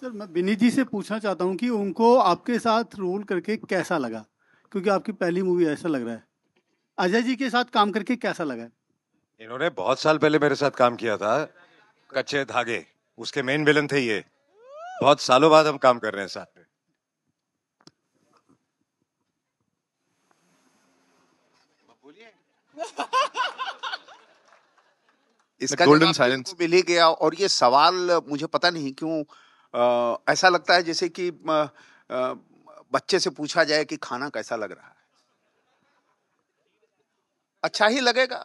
Sir मैं बिनी जी से पूछना चाहता हूँ कि उनको आपके साथ रोल करके कैसा लगा क्योंकि आपकी पहली मूवी ऐसा लग रहा है अजय जी के साथ काम करके कैसा लगा है इन्होंने बहुत साल पहले मेरे साथ काम किया था कच्चे धागे उसके मेन विलन थे ये बहुत सालों बाद हम काम कर रहे हैं साथ में इसका गोल्डन साइलेंस मिली गया और ये सवाल मुझे पता नहीं क्यों ऐसा लगता है जैसे कि बच्चे से पूछा जाए कि खाना कैसा लग रहा है अच्छा ही लगेगा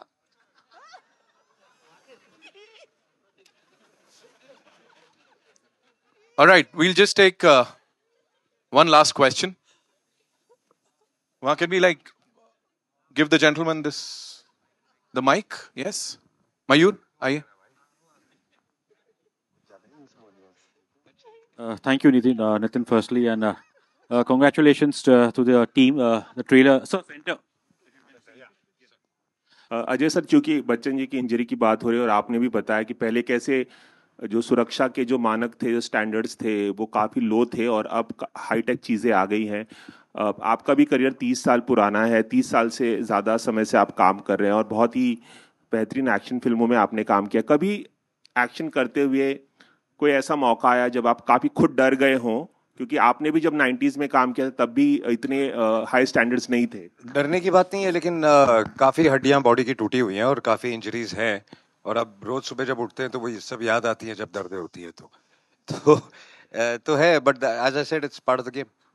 All right, we'll just take uh, one last question. Well, can we like give the gentleman this the mic? Yes, Mayur, are you? Uh, thank you, Nitin. Uh, Nitin, firstly, and uh, uh congratulations to, uh, to, the team. Uh, the trailer, sir, enter. Ajay sir चूंकि बच्चन जी की injury की बात हो रही है और आपने भी बताया कि पहले कैसे जो सुरक्षा के जो मानक थे जो स्टैंडर्ड्स थे वो काफ़ी लो थे और अब हाईटेक चीज़ें आ गई हैं आपका भी करियर तीस साल पुराना है तीस साल से ज़्यादा समय से आप काम कर रहे हैं और बहुत ही बेहतरीन एक्शन फिल्मों में आपने काम किया कभी एक्शन करते हुए कोई ऐसा मौका आया जब आप काफ़ी खुद डर गए हों क्योंकि आपने भी जब 90s में काम किया तब भी इतने हाई स्टैंडर्ड्स नहीं थे डरने की बात नहीं है लेकिन आ, काफ़ी हड्डियां बॉडी की टूटी हुई हैं और काफ़ी इंजरीज हैं और अब रोज़ सुबह जब उठते हैं तो वो ये सब याद आती है जब दर्द होती है तो तो, आ, तो है but as I said it's part of the game